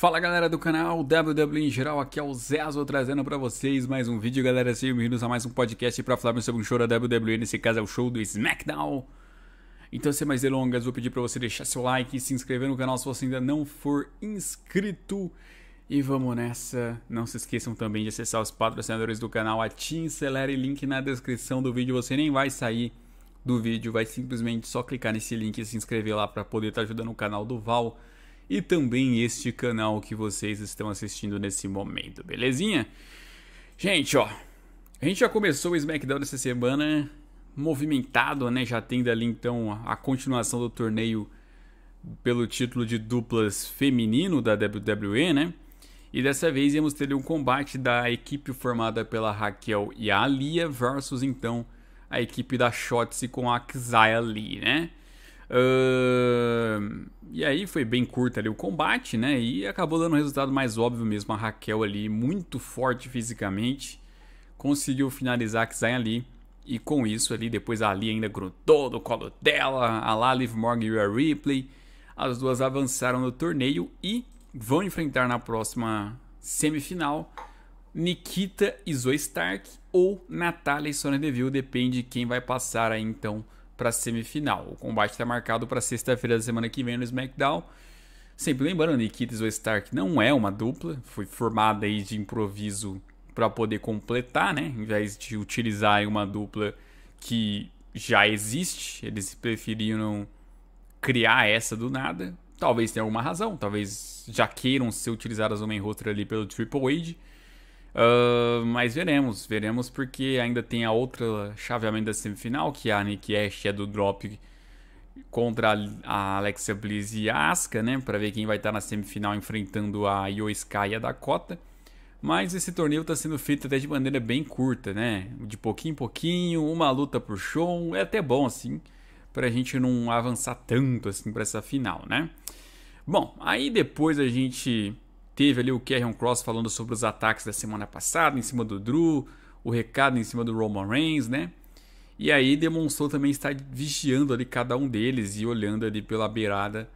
Fala galera do canal WWE em geral, aqui é o Zezo trazendo para vocês mais um vídeo, galera. Sejam bem-vindos a mais um podcast para falar sobre um show da WWE, nesse caso é o show do SmackDown. Então, sem mais delongas, vou pedir para você deixar seu like e se inscrever no canal se você ainda não for inscrito. E vamos nessa. Não se esqueçam também de acessar os patrocinadores do canal, a Team Celere, link na descrição do vídeo. Você nem vai sair do vídeo, vai simplesmente só clicar nesse link e se inscrever lá para poder estar tá ajudando o canal do Val e também este canal que vocês estão assistindo nesse momento, belezinha? Gente, ó, a gente já começou o SmackDown essa semana movimentado, né? Já tendo ali então a continuação do torneio pelo título de duplas feminino da WWE, né? E dessa vez íamos ter um combate da equipe formada pela Raquel e a Alia versus então a equipe da Shotzi com a Xia Lee, né? Uh, e aí foi bem curto ali o combate, né? E acabou dando um resultado mais óbvio mesmo. A Raquel ali, muito forte fisicamente, conseguiu finalizar a Kizain ali. E com isso ali, depois a Ali ainda grudou no colo dela. A lá, Liv Morgan e a Ripley. As duas avançaram no torneio e vão enfrentar na próxima semifinal Nikita e Zoe Stark ou Natália e Sonya Deville, depende quem vai passar aí então para a semifinal. O combate está marcado para sexta-feira da semana que vem no SmackDown. Sempre lembrando, Nikitas e Stark não é uma dupla, foi formada aí de improviso para poder completar, né? Em vez de utilizar uma dupla que já existe, eles preferiram criar essa do nada. Talvez tenha alguma razão, talvez já queiram ser utilizadas o em outra ali pelo Triple H. Uh, mas veremos, veremos porque ainda tem a outra chaveamento da semifinal, que é a Nick Ash é do drop contra a Alexa Bliss e a Asuka, né? Para ver quem vai estar tá na semifinal enfrentando a Io Sky e a Dakota. Mas esse torneio está sendo feito até de maneira bem curta, né? De pouquinho em pouquinho, uma luta por show, é até bom assim, para a gente não avançar tanto assim para essa final, né? Bom, aí depois a gente Teve ali o Kerrion Cross falando sobre os ataques da semana passada em cima do Drew, o recado em cima do Roman Reigns, né? E aí demonstrou também estar vigiando ali cada um deles e olhando ali pela beirada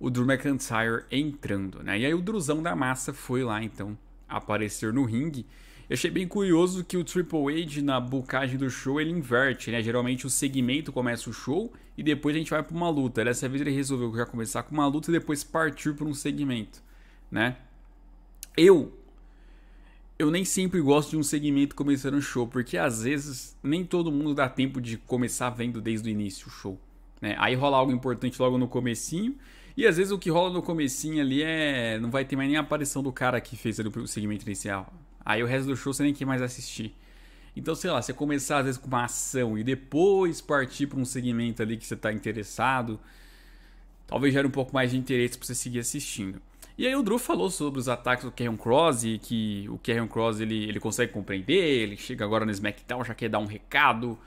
o Drew McIntyre entrando, né? E aí o Druzão da massa foi lá então aparecer no ringue. Eu achei bem curioso que o Triple H na bucagem do show ele inverte, né? Geralmente o segmento começa o show e depois a gente vai para uma luta. Dessa vez ele resolveu já começar com uma luta e depois partir para um segmento, né? Eu eu nem sempre gosto de um segmento começando um show, porque às vezes nem todo mundo dá tempo de começar vendo desde o início o show. Né? Aí rola algo importante logo no comecinho, e às vezes o que rola no comecinho ali é. não vai ter mais nem a aparição do cara que fez ali o segmento inicial. Aí o resto do show você nem quer mais assistir. Então, sei lá, você começar às vezes com uma ação e depois partir para um segmento ali que você está interessado, talvez gere um pouco mais de interesse para você seguir assistindo. E aí o Drew falou sobre os ataques do Karrion Cross e que o Karrion Cross ele, ele consegue compreender, ele chega agora no SmackDown, já quer dar um recado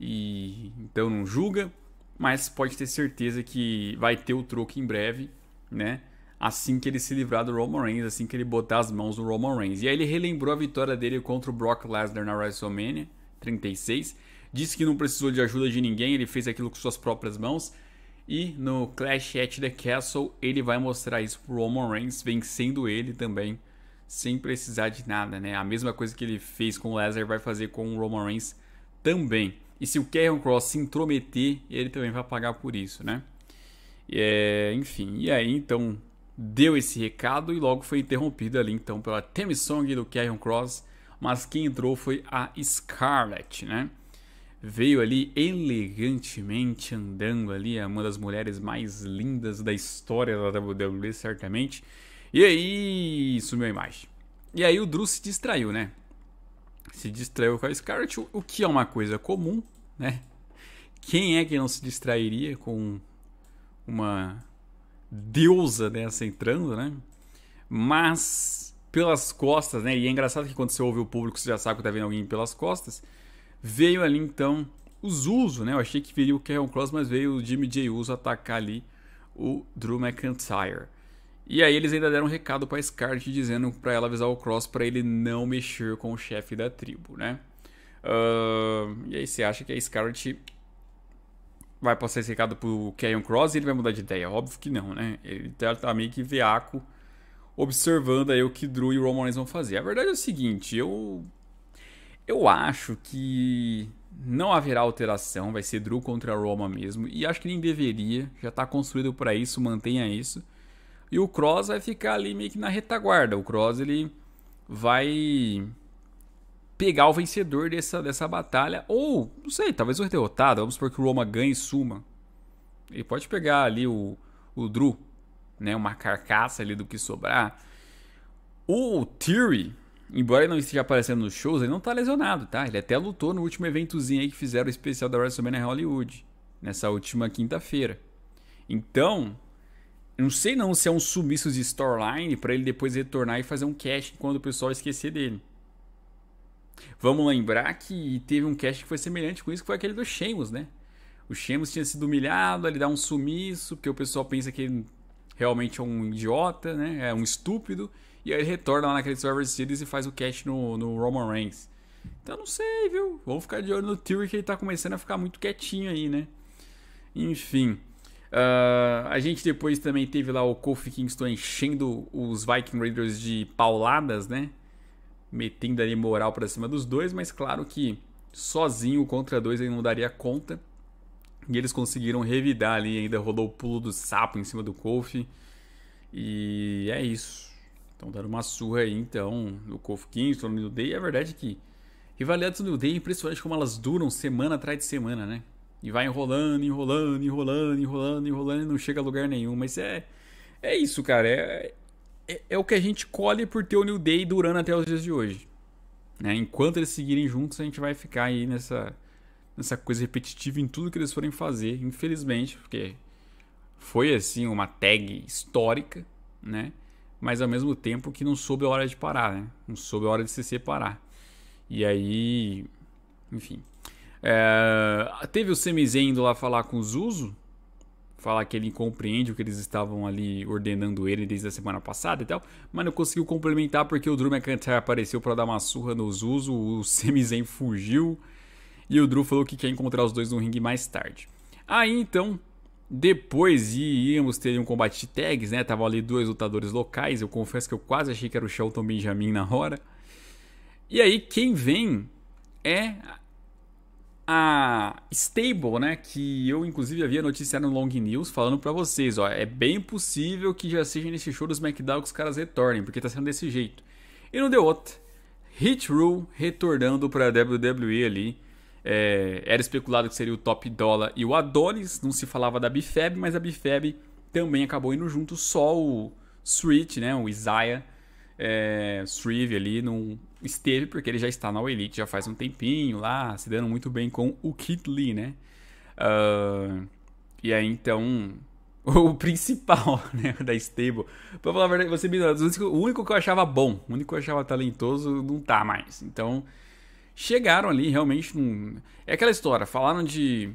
e então não julga, mas pode ter certeza que vai ter o troco em breve, né? Assim que ele se livrar do Roman Reigns, assim que ele botar as mãos no Roman Reigns. E aí ele relembrou a vitória dele contra o Brock Lesnar na WrestleMania 36, disse que não precisou de ajuda de ninguém, ele fez aquilo com suas próprias mãos e no Clash at the Castle, ele vai mostrar isso pro Roman Reigns, vencendo ele também, sem precisar de nada, né? A mesma coisa que ele fez com o Lesnar vai fazer com o Roman Reigns também. E se o Karen Cross se intrometer, ele também vai pagar por isso, né? É, enfim, e aí então deu esse recado e logo foi interrompido ali então pela theme song do Karen Cross, mas quem entrou foi a Scarlett, né? veio ali elegantemente andando ali, é uma das mulheres mais lindas da história da WWE, certamente. E aí sumiu a imagem. E aí o Drew se distraiu, né? Se distraiu com a Scarlett, o que é uma coisa comum, né? Quem é que não se distrairia com uma deusa dessa entrando, né? Mas pelas costas, né? E é engraçado que quando você ouve o público, você já sabe que tá vendo alguém pelas costas. Veio ali então o Zuzo, né? Eu achei que viria o Karen Cross, mas veio o Jimmy J. Uso atacar ali o Drew McIntyre. E aí eles ainda deram um recado para Scarlett dizendo para ela avisar o Cross para ele não mexer com o chefe da tribo, né? Uh, e aí você acha que a Scarlett vai passar esse recado pro Karrion Cross e ele vai mudar de ideia? Óbvio que não, né? Ele tá, tá meio que veaco observando aí o que Drew e Roman vão fazer. A verdade é o seguinte, eu eu acho que não haverá alteração, vai ser Drew contra Roma mesmo, e acho que nem deveria, já está construído para isso, mantenha isso. E o Cross vai ficar ali meio que na retaguarda. O Cross ele vai pegar o vencedor dessa, dessa batalha, ou não sei, talvez o derrotado. Vamos supor que o Roma ganhe e suma. Ele pode pegar ali o, o Drew, né, uma carcaça ali do que sobrar. O Theory embora ele não esteja aparecendo nos shows, ele não tá lesionado, tá? Ele até lutou no último eventozinho aí que fizeram o especial da WrestleMania Hollywood, nessa última quinta-feira. Então, não sei não se é um sumiço de storyline para ele depois retornar e fazer um cash quando o pessoal esquecer dele. Vamos lembrar que teve um cash que foi semelhante com isso, que foi aquele do Sheamus, né? O Sheamus tinha sido humilhado, ele dá um sumiço, porque o pessoal pensa que ele realmente é um idiota, né? É um estúpido. E aí ele retorna lá naquele Survivor Series e faz o catch no, no Roman Reigns. Então não sei, viu? Vamos ficar de olho no Theory que ele tá começando a ficar muito quietinho aí, né? Enfim. Uh, a gente depois também teve lá o Kofi Kingston enchendo os Viking Raiders de pauladas, né? Metendo ali moral pra cima dos dois, mas claro que sozinho contra dois ele não daria conta. E eles conseguiram revidar ali, ainda rolou o pulo do sapo em cima do Kofi. E é isso. Estão dando uma surra aí, então, no Kofi Kingston, no New Day. E a é verdade é que rivalidades do New Day é impressionante como elas duram semana atrás de semana, né? E vai enrolando, enrolando, enrolando, enrolando, enrolando e não chega a lugar nenhum. Mas é, é isso, cara. É, é, é o que a gente colhe por ter o New Day durando até os dias de hoje. Né? Enquanto eles seguirem juntos, a gente vai ficar aí nessa, nessa coisa repetitiva em tudo que eles forem fazer, infelizmente, porque foi assim uma tag histórica, né? mas ao mesmo tempo que não soube a hora de parar, né? Não soube a hora de se separar. E aí, enfim. É, teve o Semizen indo lá falar com o Zuzo, falar que ele compreende o que eles estavam ali ordenando ele desde a semana passada e tal, mas não conseguiu complementar porque o Drew McIntyre apareceu para dar uma surra no Zuzo, o Semizen fugiu e o Drew falou que quer encontrar os dois no ringue mais tarde. Aí então, depois íamos ter um combate de tags, né? Tava ali dois lutadores locais. Eu confesso que eu quase achei que era o Shelton Benjamin na hora. E aí quem vem é a Stable, né? Que eu inclusive havia noticiado no Long News falando para vocês, ó, é bem possível que já seja nesse show dos McDowell que os caras retornem, porque tá sendo desse jeito. E não deu outra. Hit Rule retornando para WWE ali é, era especulado que seria o Top Dollar e o Adonis, não se falava da Bifeb, mas a Bifeb também acabou indo junto, só o Sweet, né, o Isaiah é, Shreve ali não esteve, porque ele já está na Elite já faz um tempinho lá, se dando muito bem com o Kit Lee, né? Uh, e aí então, o principal né, da stable, pra falar a verdade, você me, o único que eu achava bom, o único que eu achava talentoso não tá mais, então chegaram ali realmente num... É aquela história, falaram de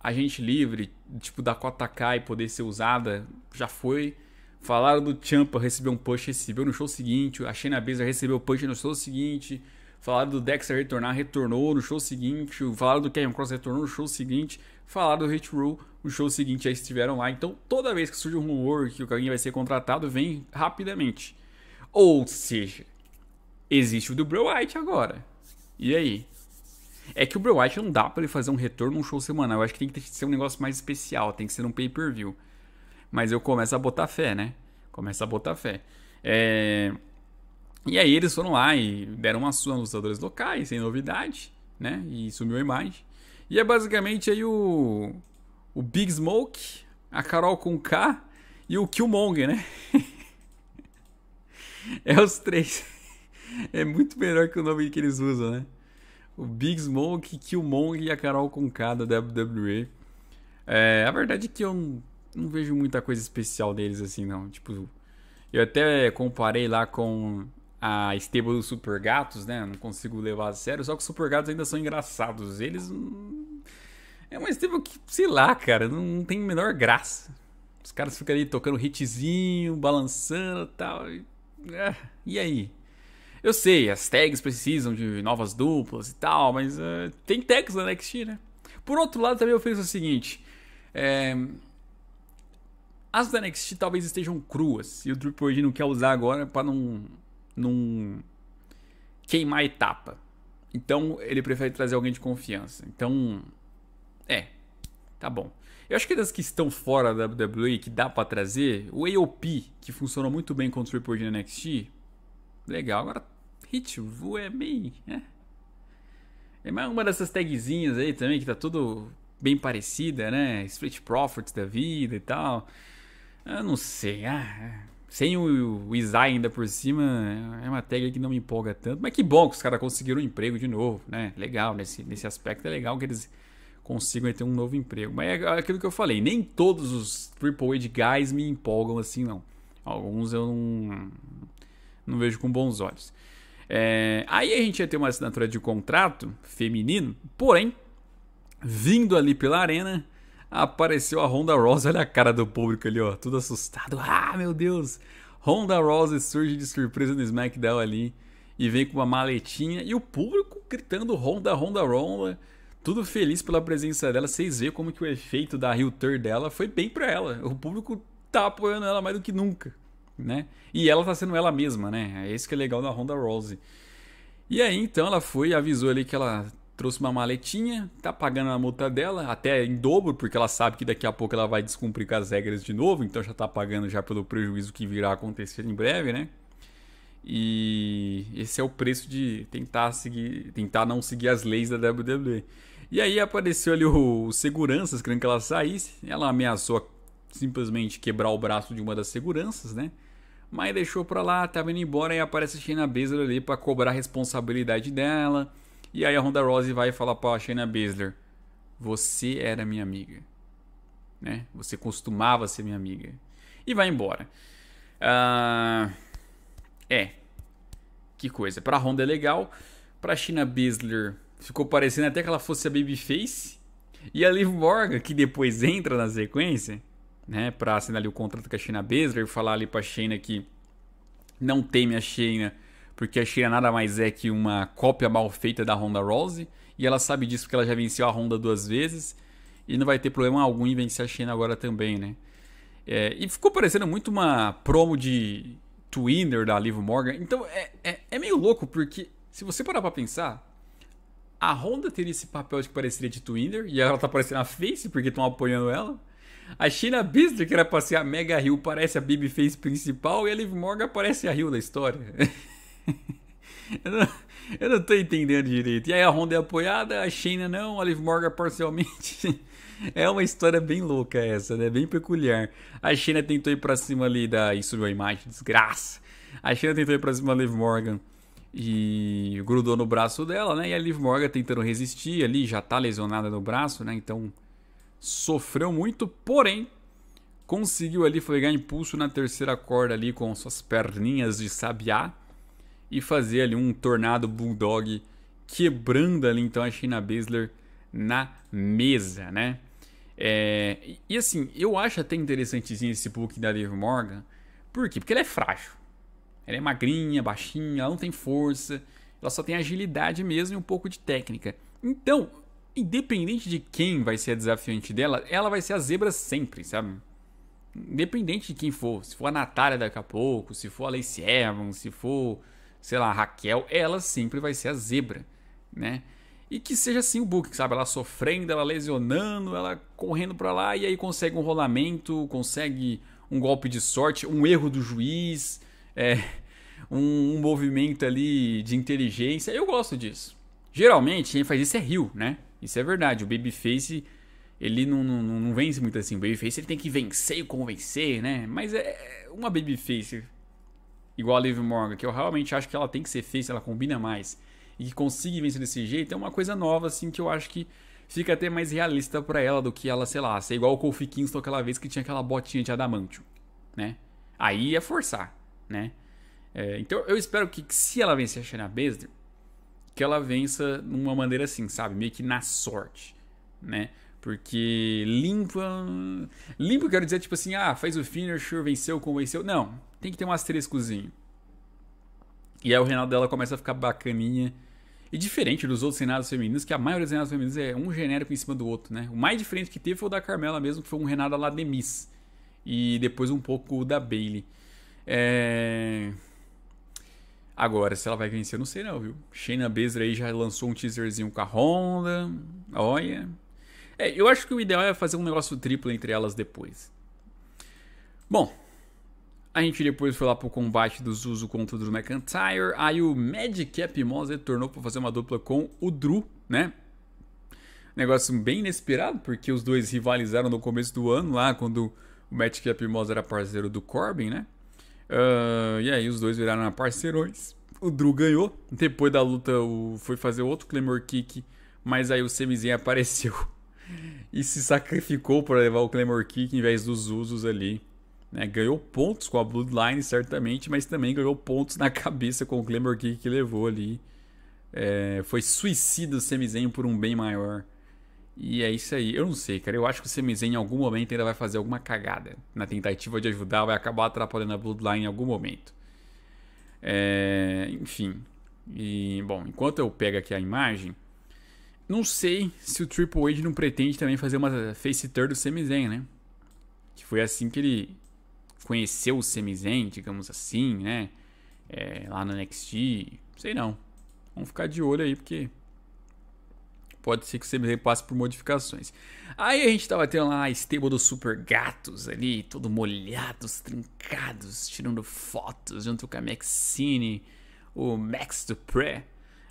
agente livre, tipo da Kota Kai poder ser usada, já foi. Falaram do Champa receber um push, recebeu no show seguinte. A Shayna Baszler recebeu o push no show seguinte. Falaram do Dexter retornar, retornou no show seguinte. Falaram do Kevin Cross, retornou no show seguinte. Falaram do Hit Rule no show seguinte, aí estiveram lá. Então, toda vez que surge um rumor que o alguém vai ser contratado, vem rapidamente. Ou seja, existe o do Bray White agora. E aí? É que o Bray Wyatt não dá para ele fazer um retorno num show semanal. Eu acho que tem que ser um negócio mais especial, tem que ser um pay-per-view. Mas eu começo a botar fé, né? Começo a botar fé. É... E aí eles foram lá e deram uma surra nos lutadores locais, sem novidade, né? E sumiu a imagem. E é basicamente aí o, o Big Smoke, a Carol com K e o Killmonger, né? é os três é muito melhor que o nome que eles usam, né? O Big Smoke, Killmonger e a Carol Concada da WWE. É, a verdade é que eu não, não vejo muita coisa especial deles assim, não. Tipo, eu até comparei lá com a Esteba dos Super Gatos, né? Não consigo levar a sério, só que os Super Gatos ainda são engraçados. Eles. É uma Esteba que, sei lá, cara, não, não tem menor graça. Os caras ficam ali tocando hitzinho, balançando tal, e tal. É, e aí? Eu sei, as tags precisam de novas duplas e tal, mas uh, tem tags na NXT, né? Por outro lado, também eu fiz o seguinte: é, as da NXT talvez estejam cruas e o Triple H não quer usar agora para não, não queimar a etapa. Então ele prefere trazer alguém de confiança. Então, é, tá bom. Eu acho que das que estão fora da WWE que dá para trazer, o AOP, que funcionou muito bem com o Triple H na NXT, legal. Agora Hit Vu é meio, É, é mais uma dessas tagzinhas aí também que tá tudo bem parecida, né? Split Profits da vida e tal. Eu não sei. Ah, sem o, o Isai ainda por cima, é uma tag que não me empolga tanto. Mas que bom que os caras conseguiram um emprego de novo, né? Legal, nesse, nesse aspecto é legal que eles consigam ter um novo emprego. Mas é aquilo que eu falei, nem todos os Triple A guys me empolgam assim, não. Alguns eu não, não vejo com bons olhos. É, aí a gente ia ter uma assinatura de contrato feminino, porém, vindo ali pela arena, apareceu a Honda Rose, Olha a cara do público ali, ó, tudo assustado. Ah, meu Deus! Honda Rose surge de surpresa no SmackDown ali e vem com uma maletinha e o público gritando Honda, Honda, Honda, Tudo feliz pela presença dela. Vocês vê como que o efeito da heel turn dela foi bem para ela. O público tá apoiando ela mais do que nunca né? E ela tá sendo ela mesma, né? É isso que é legal da Honda Rose. E aí então ela foi avisou ali que ela trouxe uma maletinha, tá pagando a multa dela até em dobro, porque ela sabe que daqui a pouco ela vai descumprir com as regras de novo, então já tá pagando já pelo prejuízo que virá acontecer em breve, né? E esse é o preço de tentar seguir, tentar não seguir as leis da WWE. E aí apareceu ali o, seguranças querendo que ela saísse, ela ameaçou simplesmente quebrar o braço de uma das seguranças, né? mas deixou pra lá, tava tá indo embora e aparece a Shayna Baszler ali pra cobrar a responsabilidade dela. E aí a Ronda Rose vai falar pra Shayna Baszler: Você era minha amiga. Né? Você costumava ser minha amiga. E vai embora. Uh... É. Que coisa. Pra Ronda é legal. Pra Shayna Baszler ficou parecendo até que ela fosse a Babyface. E a Liv Morgan, que depois entra na sequência, né, para assinar ali o contrato com a China Basler, falar ali para a China que não teme a China, porque a China nada mais é que uma cópia mal feita da Honda Rose, e ela sabe disso porque ela já venceu a Honda duas vezes, e não vai ter problema algum em vencer a China agora também, né? É, e ficou parecendo muito uma promo de Twinner da Liv Morgan. Então é, é, é meio louco, porque se você parar para pensar, a Honda teria esse papel de que pareceria de Twinder, e ela tá parecendo a Face porque estão apoiando ela. A China Bistro, que era pra ser a Mega Hill, parece a face principal e a Liv Morgan parece a Hill da história. eu, não, eu não tô entendendo direito. E aí a Honda é apoiada, a China não, a Liv Morgan parcialmente. é uma história bem louca essa, né? Bem peculiar. A China tentou ir pra cima ali da. Isso viu a imagem, desgraça. A China tentou ir pra cima da Liv Morgan e grudou no braço dela, né? E a Liv Morgan tentando resistir ali, já tá lesionada no braço, né? Então sofreu muito, porém conseguiu ali pegar impulso na terceira corda ali com suas perninhas de sabiá e fazer ali um tornado bulldog quebrando ali então a Shayna Baszler na mesa, né? É, e assim, eu acho até interessantezinho esse book da Liv Morgan. Por quê? Porque ela é frágil. Ela é magrinha, baixinha, ela não tem força. Ela só tem agilidade mesmo e um pouco de técnica. Então, independente de quem vai ser a desafiante dela, ela vai ser a zebra sempre, sabe? Independente de quem for, se for a Natália daqui a pouco, se for a Lacey Evans, se for, sei lá, a Raquel, ela sempre vai ser a zebra, né? E que seja assim o book, sabe? Ela sofrendo, ela lesionando, ela correndo para lá e aí consegue um rolamento, consegue um golpe de sorte, um erro do juiz, é, um, um movimento ali de inteligência. Eu gosto disso. Geralmente quem faz isso é Rio, né? Isso é verdade. O Babyface, ele não, não, não vence muito assim. O Babyface ele tem que vencer e convencer, né? Mas é, é uma Babyface igual a Liv Morgan, que eu realmente acho que ela tem que ser face, ela combina mais. E que consiga vencer desse jeito é uma coisa nova, assim, que eu acho que fica até mais realista para ela do que ela, sei lá, ser igual o Kofi Kingston aquela vez que tinha aquela botinha de adamantio, né? Aí é forçar, né? É, então eu espero que, que se ela vencer a Shayna Baszler, que ela vença de uma maneira assim, sabe? Meio que na sorte, né? Porque limpa. Limpa, eu quero dizer, tipo assim, ah, faz o finisher, venceu, convenceu. Não, tem que ter um asteriscozinho. E aí o reinado dela começa a ficar bacaninha. E diferente dos outros reinados femininos, que a maioria dos reinados femininos é um genérico em cima do outro, né? O mais diferente que teve foi o da Carmela mesmo, que foi um reinado lá Miss E depois um pouco da Bailey. É... Agora, se ela vai vencer, eu não sei não, viu? Shayna Baszler aí já lançou um teaserzinho com a Honda. Olha. É, eu acho que o ideal é fazer um negócio triplo entre elas depois. Bom, a gente depois foi lá pro combate do Zuzu contra o Drew McIntyre. Aí o Madcap Mosley tornou pra fazer uma dupla com o Drew, né? Negócio bem inesperado, porque os dois rivalizaram no começo do ano lá, quando o Madcap Mosley era parceiro do Corbin, né? Uh, e aí os dois viraram parceirões. O Drew ganhou. Depois da luta, o, foi fazer outro Claymore Kick. Mas aí o Semizinho apareceu e se sacrificou para levar o Claymore Kick em vez dos usos ali. Né? Ganhou pontos com a Bloodline, certamente, mas também ganhou pontos na cabeça com o Claymore Kick que levou ali. É, foi suicida o Semizinho por um bem maior. E é isso aí. Eu não sei, cara. Eu acho que o Semizen em algum momento ainda vai fazer alguma cagada. Na tentativa de ajudar, vai acabar atrapalhando a Bloodline em algum momento. É... Enfim. E, bom, enquanto eu pego aqui a imagem, não sei se o Triple H não pretende também fazer uma face turn do Semizen, né? Que foi assim que ele conheceu o Semizen, digamos assim, né? É, lá no NXT. Sei não. Vamos ficar de olho aí, porque pode ser que você me passe por modificações. Aí a gente tava tendo lá a stable dos super gatos ali, todo molhados, trincados, tirando fotos junto com a Maxine, o Max Dupré.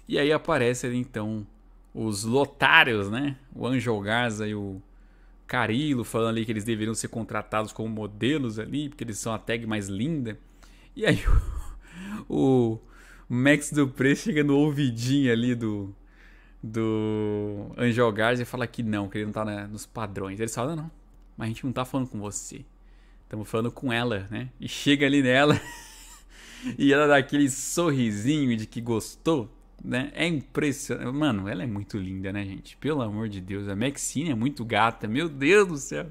E aí ali então os lotários, né? O Angel Garza e o Carilo falando ali que eles deveriam ser contratados como modelos ali, porque eles são a tag mais linda. E aí o, o Max Dupré chega no ouvidinho ali do, do Angel Garza e fala que não, que ele não tá né, nos padrões. Ele fala, não, mas a gente não tá falando com você. Estamos falando com ela, né? E chega ali nela e ela dá aquele sorrisinho de que gostou, né? É impressionante. Mano, ela é muito linda, né, gente? Pelo amor de Deus, a Maxine é muito gata, meu Deus do céu.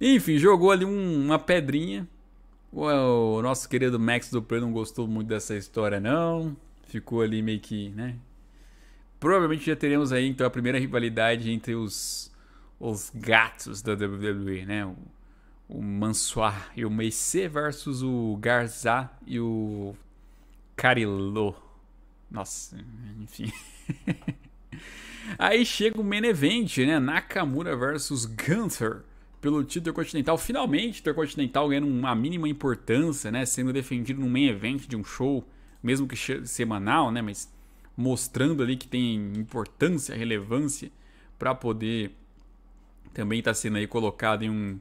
Enfim, jogou ali um, uma pedrinha. Uou, o nosso querido Max do Play não gostou muito dessa história, não. Ficou ali meio que, né? provavelmente já teremos aí então a primeira rivalidade entre os, os gatos da WWE, né? O, o Mansoir e o Meissé versus o Garza e o Carilô. Nossa, enfim. Aí chega o main event, né? Nakamura versus Gunther pelo título continental. Finalmente, o Intercontinental ganhando uma mínima importância, né? Sendo defendido num main event de um show, mesmo que semanal, né? Mas mostrando ali que tem importância, relevância para poder também estar tá sendo aí colocado em um,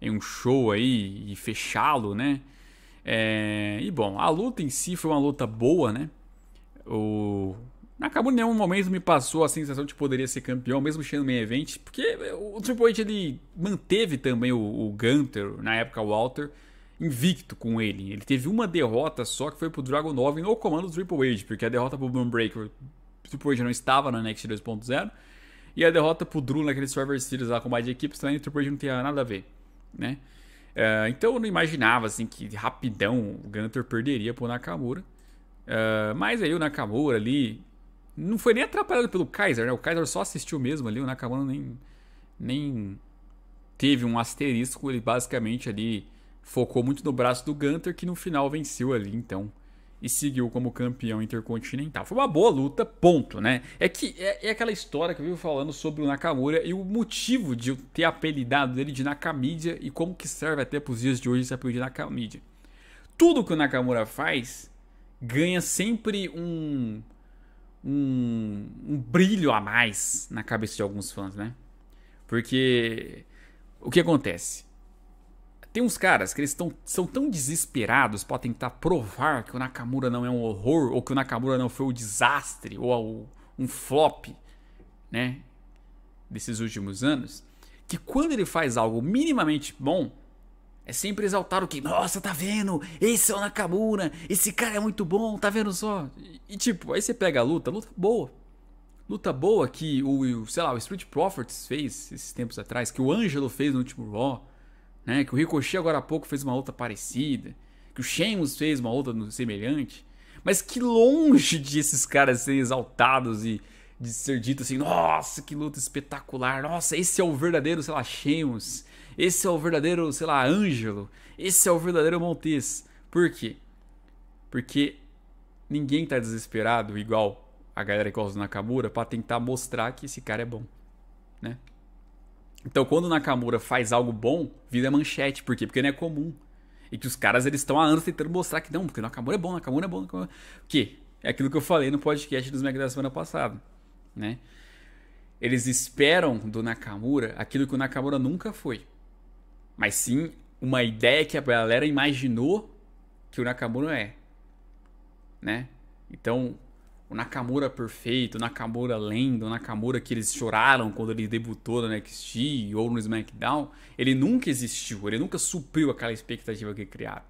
em um show aí e fechá-lo, né? É, e bom, a luta em si foi uma luta boa, né? O acabou em nenhum momento me passou a sensação de que poderia ser campeão, mesmo sendo meio evento, porque o Triple H ele manteve também o, o Gunter, na época o Walter, invicto com ele. Ele teve uma derrota só que foi pro Dragon 9 no comando do Triple Age, porque a derrota pro Boom Triple Age não estava na next 2.0, e a derrota pro Drew naquele Survivor Series lá com mais de equipes também, o Triple Age não tinha nada a ver, né? Uh, então eu não imaginava assim que rapidão o Gunter perderia pro Nakamura. Uh, mas aí o Nakamura ali não foi nem atrapalhado pelo Kaiser, né? O Kaiser só assistiu mesmo ali, o Nakamura nem nem teve um asterisco, ele basicamente ali focou muito no braço do Gunter, que no final venceu ali, então, e seguiu como campeão intercontinental. Foi uma boa luta, ponto, né? É que é, é aquela história que eu vivo falando sobre o Nakamura e o motivo de eu ter apelidado dele de Nakamídia e como que serve até para os dias de hoje esse apelido de Nakamídia. Tudo que o Nakamura faz ganha sempre um, um, um brilho a mais na cabeça de alguns fãs, né? Porque o que acontece? Tem uns caras que eles tão, são tão desesperados para tentar provar que o Nakamura não é um horror, ou que o Nakamura não foi um desastre, ou um flop, né? Desses últimos anos, que quando ele faz algo minimamente bom, é sempre exaltado que, nossa, tá vendo? Esse é o Nakamura, esse cara é muito bom, tá vendo só? E, e tipo, aí você pega a luta, luta boa. Luta boa que o, o sei lá, o Street Profits fez esses tempos atrás, que o Ângelo fez no último Raw né? Que o Ricochet agora há pouco fez uma luta parecida, que o Sheamus fez uma luta semelhante, mas que longe de esses caras serem exaltados e de ser dito assim, nossa, que luta espetacular, nossa, esse é o verdadeiro, sei lá, Sheamus, esse é o verdadeiro, sei lá, Ângelo, esse é o verdadeiro Montes. Por quê? Porque ninguém tá desesperado igual a galera que gosta do Nakamura para tentar mostrar que esse cara é bom, né? Então, quando o Nakamura faz algo bom, vira manchete. Por quê? Porque não é comum. E que os caras eles estão há anos tentando mostrar que não, porque o Nakamura é bom, Nakamura é bom, Nakamura... É que é aquilo que eu falei no podcast dos Mega da semana passada, né? Eles esperam do Nakamura aquilo que o Nakamura nunca foi. Mas sim uma ideia que a galera imaginou que o Nakamura é, né? Então, o Nakamura perfeito, o Nakamura lendo, o Nakamura que eles choraram quando ele debutou na NXT ou no SmackDown, ele nunca existiu, ele nunca supriu aquela expectativa que criaram.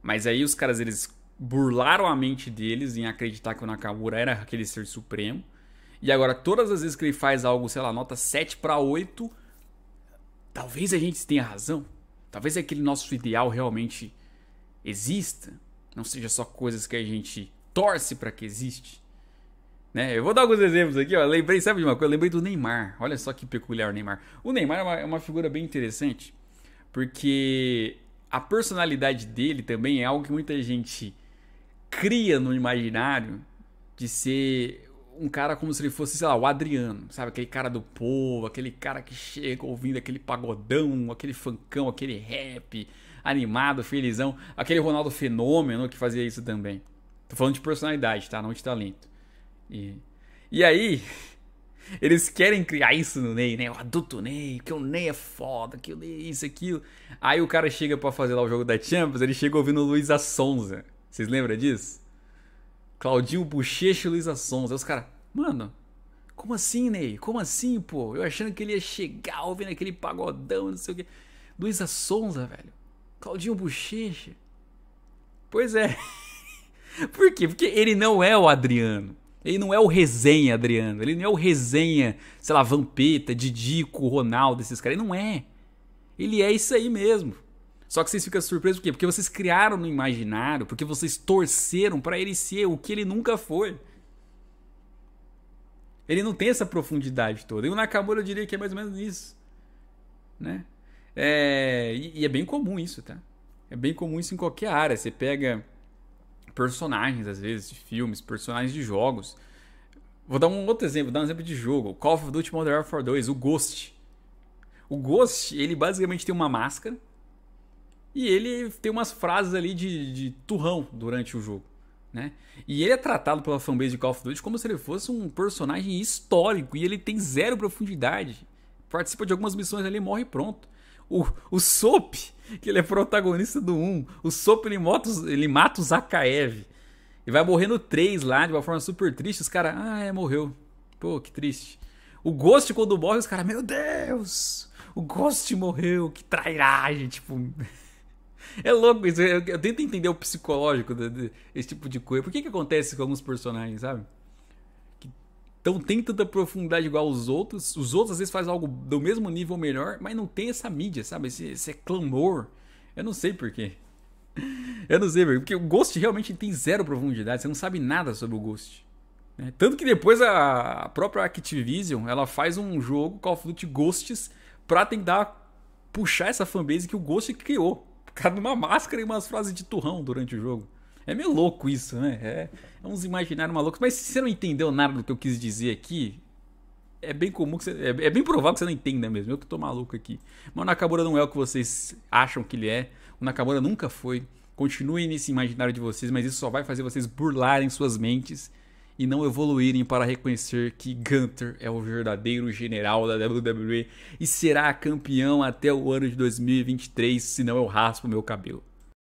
Mas aí os caras eles burlaram a mente deles em acreditar que o Nakamura era aquele ser supremo. E agora todas as vezes que ele faz algo, sei lá, nota 7 para 8, talvez a gente tenha razão. Talvez aquele nosso ideal realmente exista, não seja só coisas que a gente torce para que existe. Né? Eu vou dar alguns exemplos aqui. Ó. Lembrei, sabe de uma coisa? Lembrei do Neymar. Olha só que peculiar o Neymar. O Neymar é uma, é uma figura bem interessante, porque a personalidade dele também é algo que muita gente cria no imaginário de ser um cara como se ele fosse, sei lá, o Adriano, sabe? Aquele cara do povo, aquele cara que chega ouvindo aquele pagodão, aquele funkão, aquele rap, animado, felizão. Aquele Ronaldo Fenômeno que fazia isso também. Tô falando de personalidade, tá? Não de talento. E, e aí, eles querem criar isso no Ney, né? O adulto Ney, que o Ney é foda, que o Ney é isso, aquilo. Aí o cara chega para fazer lá o jogo da Champions, ele chega ouvindo Luiz Assonza. Vocês lembram disso? Claudinho Bochecha e Luiz Assonza. Aí os caras, mano, como assim, Ney? Como assim, pô? Eu achando que ele ia chegar ouvindo aquele pagodão, não sei o quê. Luiz Assonza, velho. Claudinho Bochecha. Pois é. Por quê? Porque ele não é o Adriano. Ele não é o resenha Adriano. Ele não é o resenha, sei lá, Vampeta, Didico, Ronaldo, esses caras. Ele não é. Ele é isso aí mesmo. Só que vocês ficam surpresos por quê? Porque vocês criaram no imaginário, porque vocês torceram para ele ser o que ele nunca foi. Ele não tem essa profundidade toda. E o Nakamura eu diria que é mais ou menos isso. Né? É, e, e é bem comum isso, tá? É bem comum isso em qualquer área. Você pega personagens, às vezes, de filmes, personagens de jogos. Vou dar um outro exemplo, dar um exemplo de jogo. Call of Duty Modern Warfare 2, o Ghost. O Ghost, ele basicamente tem uma máscara e ele tem umas frases ali de, de turrão durante o jogo. Né? E ele é tratado pela fanbase de Call of Duty como se ele fosse um personagem histórico e ele tem zero profundidade. Participa de algumas missões ali e morre pronto. O, o Soap, que ele é protagonista do 1. O Soap ele, mata ele mata o Zakaev. E vai morrendo no 3 lá, de uma forma super triste. Os caras, ah, é, morreu. Pô, que triste. O Ghost, quando morre, os caras, meu Deus! O Ghost morreu, que trairagem, tipo. É louco isso. Eu, eu, tento entender o psicológico desse tipo de coisa. Por que, que acontece com alguns personagens, sabe? Então tem tanta profundidade igual os outros. Os outros às vezes fazem algo do mesmo nível melhor, mas não tem essa mídia, sabe? Esse, esse clamor. Eu não sei porquê. Eu não sei porquê. Porque o Ghost realmente tem zero profundidade. Você não sabe nada sobre o Ghost. Né? Tanto que depois a, a própria Activision ela faz um jogo Call of Duty Ghosts pra tentar puxar essa fanbase que o Ghost criou. Cara, numa máscara e umas frases de turrão durante o jogo. É meio louco isso, né? É, é uns imaginários malucos. Mas se você não entendeu nada do que eu quis dizer aqui, é bem comum que você, é, é, bem provável que você não entenda mesmo. Eu que tô maluco aqui. Mas o Nakamura não é o que vocês acham que ele é. O Nakamura nunca foi. Continuem nesse imaginário de vocês, mas isso só vai fazer vocês burlarem suas mentes e não evoluírem para reconhecer que Gunter é o verdadeiro general da WWE e será campeão até o ano de 2023, se não eu raspo meu cabelo.